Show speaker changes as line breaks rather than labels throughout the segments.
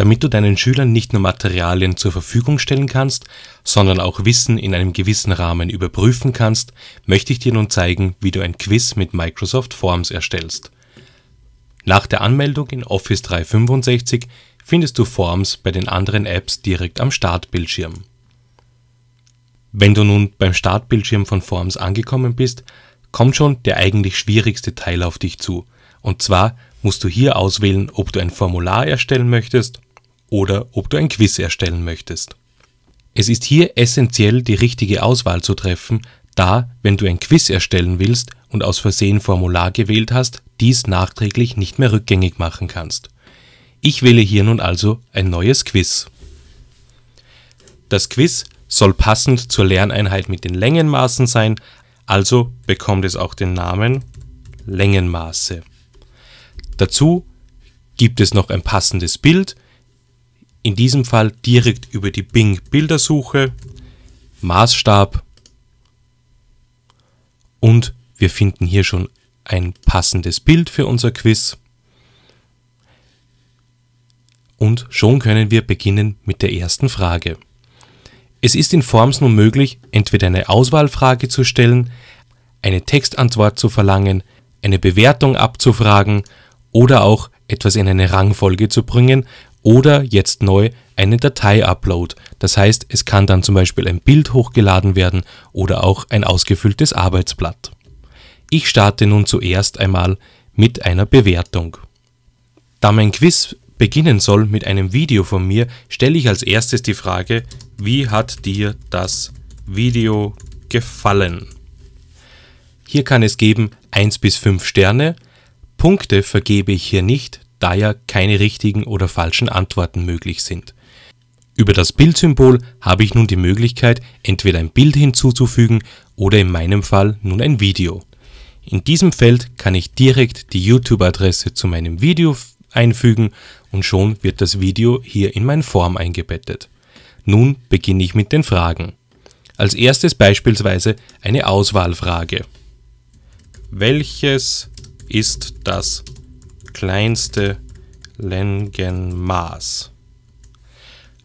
damit du deinen Schülern nicht nur Materialien zur Verfügung stellen kannst, sondern auch Wissen in einem gewissen Rahmen überprüfen kannst, möchte ich dir nun zeigen, wie du ein Quiz mit Microsoft Forms erstellst. Nach der Anmeldung in Office 365 findest du Forms bei den anderen Apps direkt am Startbildschirm. Wenn du nun beim Startbildschirm von Forms angekommen bist, kommt schon der eigentlich schwierigste Teil auf dich zu. Und zwar musst du hier auswählen, ob du ein Formular erstellen möchtest oder ob du ein Quiz erstellen möchtest. Es ist hier essentiell, die richtige Auswahl zu treffen, da, wenn du ein Quiz erstellen willst und aus Versehen Formular gewählt hast, dies nachträglich nicht mehr rückgängig machen kannst. Ich wähle hier nun also ein neues Quiz. Das Quiz soll passend zur Lerneinheit mit den Längenmaßen sein, also bekommt es auch den Namen Längenmaße. Dazu gibt es noch ein passendes Bild, in diesem Fall direkt über die Bing Bildersuche, Maßstab und wir finden hier schon ein passendes Bild für unser Quiz. Und schon können wir beginnen mit der ersten Frage. Es ist in Forms nun möglich, entweder eine Auswahlfrage zu stellen, eine Textantwort zu verlangen, eine Bewertung abzufragen oder auch etwas in eine Rangfolge zu bringen oder jetzt neu eine Datei-Upload. Das heißt, es kann dann zum Beispiel ein Bild hochgeladen werden oder auch ein ausgefülltes Arbeitsblatt. Ich starte nun zuerst einmal mit einer Bewertung. Da mein Quiz beginnen soll mit einem Video von mir, stelle ich als erstes die Frage, wie hat dir das Video gefallen? Hier kann es geben 1 bis 5 Sterne. Punkte vergebe ich hier nicht, da ja keine richtigen oder falschen Antworten möglich sind. Über das Bildsymbol habe ich nun die Möglichkeit, entweder ein Bild hinzuzufügen oder in meinem Fall nun ein Video. In diesem Feld kann ich direkt die YouTube-Adresse zu meinem Video einfügen und schon wird das Video hier in mein Form eingebettet. Nun beginne ich mit den Fragen. Als erstes beispielsweise eine Auswahlfrage. Welches ist das kleinste Längenmaß.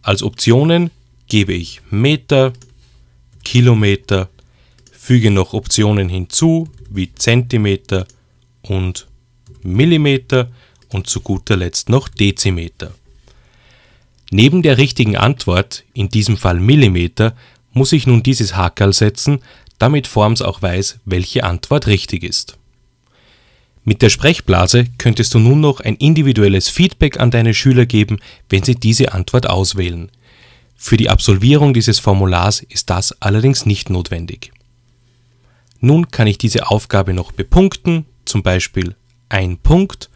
Als Optionen gebe ich Meter, Kilometer, füge noch Optionen hinzu wie Zentimeter und Millimeter und zu guter Letzt noch Dezimeter. Neben der richtigen Antwort, in diesem Fall Millimeter, muss ich nun dieses Hakerl setzen, damit Forms auch weiß, welche Antwort richtig ist. Mit der Sprechblase könntest du nun noch ein individuelles Feedback an deine Schüler geben, wenn sie diese Antwort auswählen. Für die Absolvierung dieses Formulars ist das allerdings nicht notwendig. Nun kann ich diese Aufgabe noch bepunkten, zum Beispiel ein Punkt,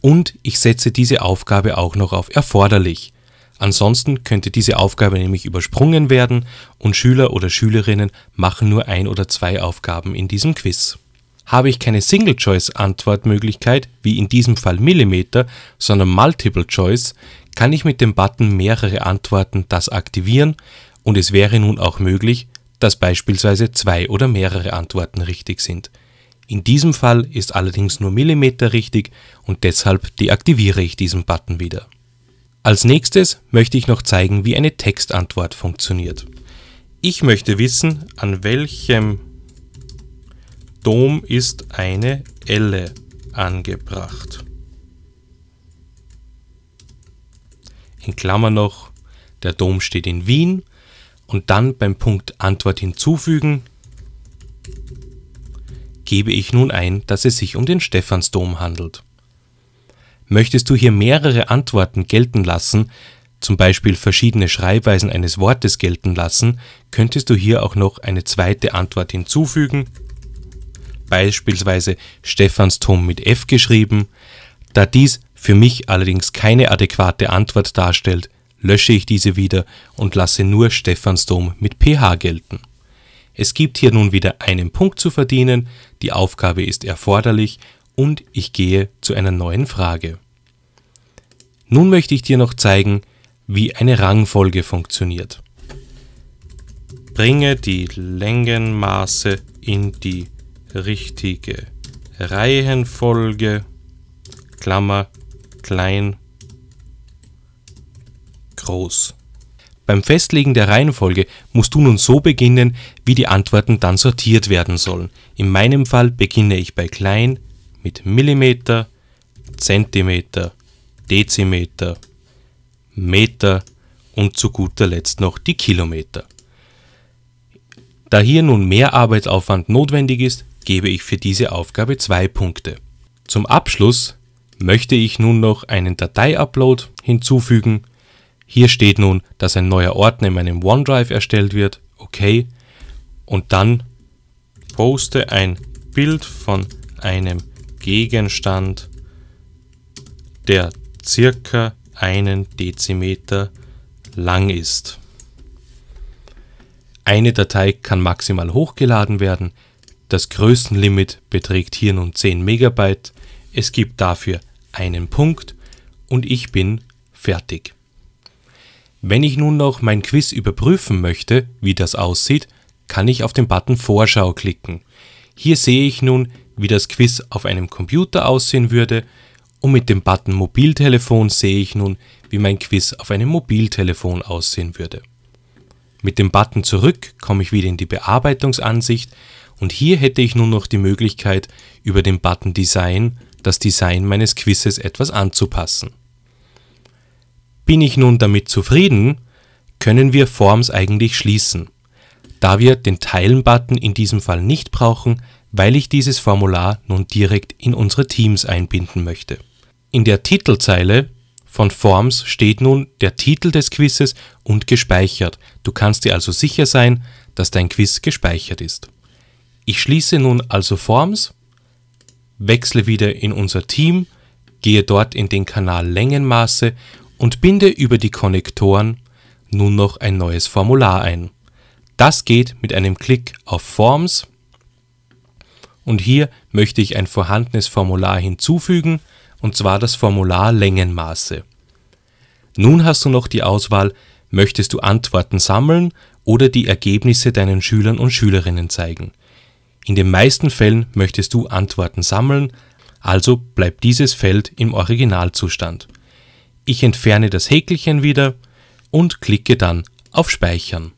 und ich setze diese Aufgabe auch noch auf erforderlich. Ansonsten könnte diese Aufgabe nämlich übersprungen werden und Schüler oder Schülerinnen machen nur ein oder zwei Aufgaben in diesem Quiz habe ich keine Single-Choice-Antwortmöglichkeit, wie in diesem Fall Millimeter, sondern Multiple-Choice, kann ich mit dem Button mehrere Antworten das aktivieren und es wäre nun auch möglich, dass beispielsweise zwei oder mehrere Antworten richtig sind. In diesem Fall ist allerdings nur Millimeter richtig und deshalb deaktiviere ich diesen Button wieder. Als nächstes möchte ich noch zeigen, wie eine Textantwort funktioniert. Ich möchte wissen, an welchem Dom ist eine Elle angebracht. In Klammer noch, der Dom steht in Wien und dann beim Punkt Antwort hinzufügen gebe ich nun ein, dass es sich um den Stephansdom handelt. Möchtest du hier mehrere Antworten gelten lassen, zum Beispiel verschiedene Schreibweisen eines Wortes gelten lassen, könntest du hier auch noch eine zweite Antwort hinzufügen beispielsweise Stephansdom mit F geschrieben. Da dies für mich allerdings keine adäquate Antwort darstellt, lösche ich diese wieder und lasse nur Stephansdom mit PH gelten. Es gibt hier nun wieder einen Punkt zu verdienen, die Aufgabe ist erforderlich und ich gehe zu einer neuen Frage. Nun möchte ich dir noch zeigen, wie eine Rangfolge funktioniert. Bringe die Längenmaße in die richtige Reihenfolge, Klammer, klein, groß. Beim Festlegen der Reihenfolge musst du nun so beginnen, wie die Antworten dann sortiert werden sollen. In meinem Fall beginne ich bei klein mit Millimeter, Zentimeter, Dezimeter, Meter und zu guter Letzt noch die Kilometer. Da hier nun mehr Arbeitsaufwand notwendig ist, gebe ich für diese Aufgabe zwei Punkte. Zum Abschluss möchte ich nun noch einen Datei-Upload hinzufügen. Hier steht nun, dass ein neuer Ordner in meinem OneDrive erstellt wird. Okay. Und dann poste ein Bild von einem Gegenstand, der circa einen Dezimeter lang ist. Eine Datei kann maximal hochgeladen werden, das Größenlimit beträgt hier nun 10 MB. Es gibt dafür einen Punkt und ich bin fertig. Wenn ich nun noch mein Quiz überprüfen möchte, wie das aussieht, kann ich auf den Button Vorschau klicken. Hier sehe ich nun, wie das Quiz auf einem Computer aussehen würde und mit dem Button Mobiltelefon sehe ich nun, wie mein Quiz auf einem Mobiltelefon aussehen würde. Mit dem Button zurück komme ich wieder in die Bearbeitungsansicht und hier hätte ich nun noch die Möglichkeit, über den Button Design das Design meines Quizzes etwas anzupassen. Bin ich nun damit zufrieden, können wir Forms eigentlich schließen, da wir den Teilen-Button in diesem Fall nicht brauchen, weil ich dieses Formular nun direkt in unsere Teams einbinden möchte. In der Titelzeile von Forms steht nun der Titel des Quizzes und gespeichert. Du kannst dir also sicher sein, dass dein Quiz gespeichert ist. Ich schließe nun also Forms, wechsle wieder in unser Team, gehe dort in den Kanal Längenmaße und binde über die Konnektoren nun noch ein neues Formular ein. Das geht mit einem Klick auf Forms und hier möchte ich ein vorhandenes Formular hinzufügen und zwar das Formular Längenmaße. Nun hast du noch die Auswahl, möchtest du Antworten sammeln oder die Ergebnisse deinen Schülern und Schülerinnen zeigen. In den meisten Fällen möchtest du Antworten sammeln, also bleibt dieses Feld im Originalzustand. Ich entferne das Häkelchen wieder und klicke dann auf Speichern.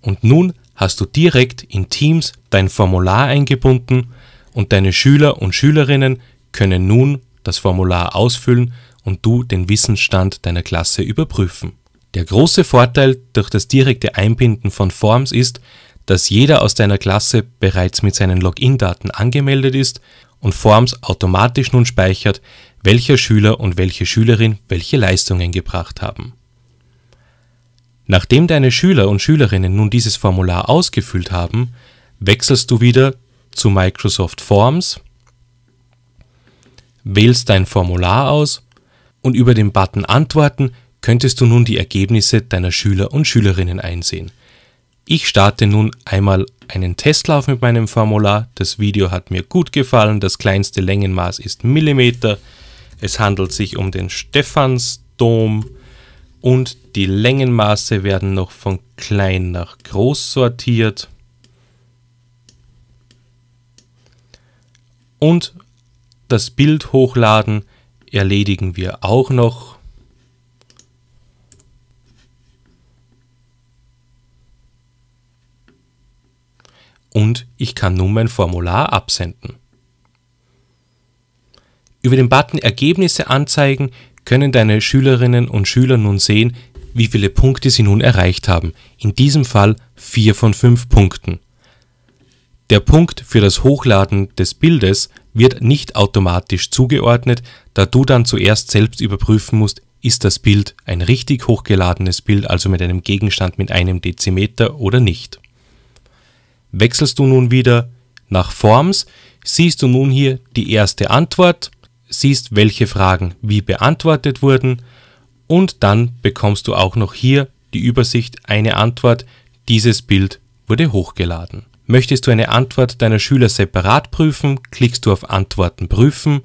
Und nun hast du direkt in Teams dein Formular eingebunden und deine Schüler und Schülerinnen können nun das Formular ausfüllen und du den Wissensstand deiner Klasse überprüfen. Der große Vorteil durch das direkte Einbinden von Forms ist, dass jeder aus deiner Klasse bereits mit seinen Login-Daten angemeldet ist und Forms automatisch nun speichert, welcher Schüler und welche Schülerin welche Leistungen gebracht haben. Nachdem deine Schüler und Schülerinnen nun dieses Formular ausgefüllt haben, wechselst du wieder zu Microsoft Forms, wählst dein Formular aus und über den Button Antworten könntest du nun die Ergebnisse deiner Schüler und Schülerinnen einsehen. Ich starte nun einmal einen Testlauf mit meinem Formular. Das Video hat mir gut gefallen. Das kleinste Längenmaß ist Millimeter. Es handelt sich um den Stephansdom und die Längenmaße werden noch von klein nach groß sortiert. Und das Bild hochladen erledigen wir auch noch. und ich kann nun mein Formular absenden. Über den Button Ergebnisse anzeigen können deine Schülerinnen und Schüler nun sehen, wie viele Punkte sie nun erreicht haben. In diesem Fall 4 von 5 Punkten. Der Punkt für das Hochladen des Bildes wird nicht automatisch zugeordnet, da du dann zuerst selbst überprüfen musst, ist das Bild ein richtig hochgeladenes Bild, also mit einem Gegenstand mit einem Dezimeter oder nicht. Wechselst du nun wieder nach Forms, siehst du nun hier die erste Antwort, siehst, welche Fragen wie beantwortet wurden und dann bekommst du auch noch hier die Übersicht eine Antwort, dieses Bild wurde hochgeladen. Möchtest du eine Antwort deiner Schüler separat prüfen, klickst du auf Antworten prüfen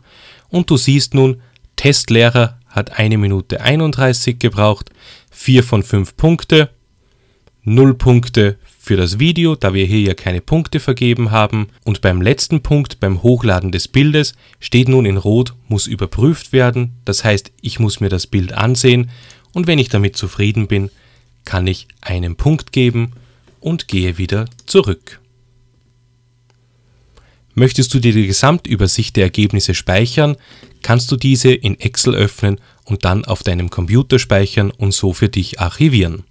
und du siehst nun, Testlehrer hat eine Minute 31 gebraucht, 4 von 5 Punkte, 0 Punkte für das Video, da wir hier ja keine Punkte vergeben haben. Und beim letzten Punkt, beim Hochladen des Bildes, steht nun in Rot, muss überprüft werden. Das heißt, ich muss mir das Bild ansehen und wenn ich damit zufrieden bin, kann ich einen Punkt geben und gehe wieder zurück. Möchtest du dir die Gesamtübersicht der Ergebnisse speichern, kannst du diese in Excel öffnen und dann auf deinem Computer speichern und so für dich archivieren.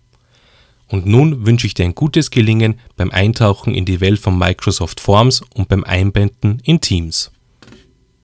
Und nun wünsche ich dir ein gutes Gelingen beim Eintauchen in die Welt von Microsoft Forms und beim Einbinden in Teams.